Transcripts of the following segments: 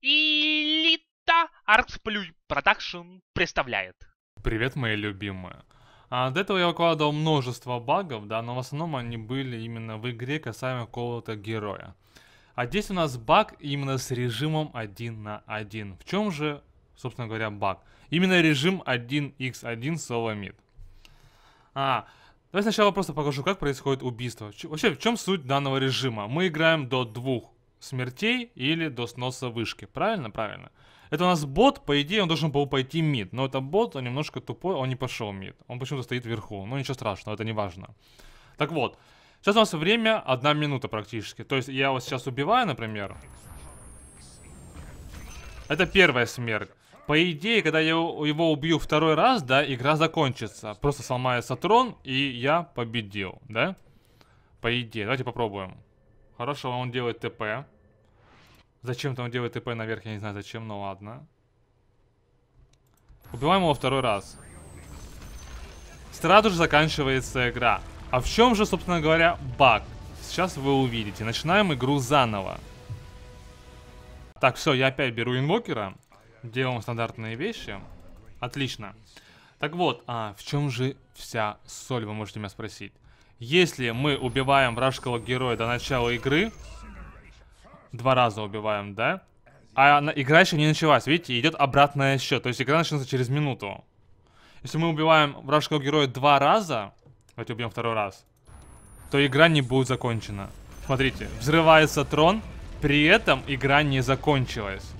Элита Артсплюй Продакшн представляет. Привет, мои любимые. А, до этого я выкладывал множество багов, да, но в основном они были именно в игре касаемо какого-то героя. А здесь у нас баг именно с режимом 1 на 1. В чем же, собственно говоря, баг? Именно режим 1x1 соло мид. А, давай сначала просто покажу, как происходит убийство. Ч вообще, в чем суть данного режима? Мы играем до двух смертей или до сноса вышки. Правильно? Правильно. Это у нас бот, по идее, он должен был пойти мид. Но это бот, он немножко тупой, он не пошел мид. Он почему-то стоит вверху. Ну, ничего страшного, это не важно. Так вот. Сейчас у нас время одна минута практически. То есть я вас сейчас убиваю, например. Это первая смерть. По идее, когда я его убью второй раз, да, игра закончится. Просто сломается трон, и я победил, да? По идее. Давайте попробуем. Хорошо, а он делает ТП. Зачем-то он делает ТП наверх, я не знаю зачем, но ладно. Убиваем его второй раз. Сразу же заканчивается игра. А в чем же, собственно говоря, баг? Сейчас вы увидите. Начинаем игру заново. Так, все, я опять беру инвокера. Делаем стандартные вещи. Отлично. Так вот, а в чем же вся соль, вы можете меня спросить. Если мы убиваем вражеского героя до начала игры, два раза убиваем, да? А игра еще не началась, видите, идет обратная счет, то есть игра начнется через минуту. Если мы убиваем вражеского героя два раза, давайте убьем второй раз, то игра не будет закончена. Смотрите, взрывается трон, при этом игра не закончилась.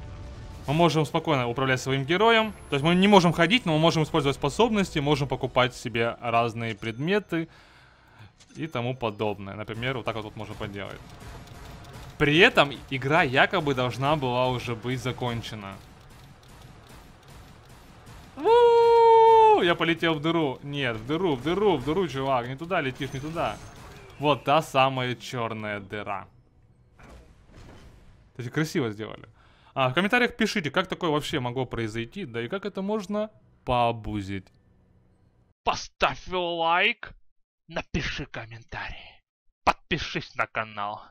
Мы можем спокойно управлять своим героем, то есть мы не можем ходить, но мы можем использовать способности, можем покупать себе разные предметы, и тому подобное. Например, вот так вот, вот можно поделать. При этом игра якобы должна была уже быть закончена. Я полетел в дыру. Нет, в дыру, в дыру, в дыру, чувак. Не туда летишь, не туда. Вот та самая черная дыра. Кстати, красиво сделали. А, в комментариях пишите, как такое вообще могло произойти, да и как это можно пообузить. Поставь лайк напиши комментарий, подпишись на канал.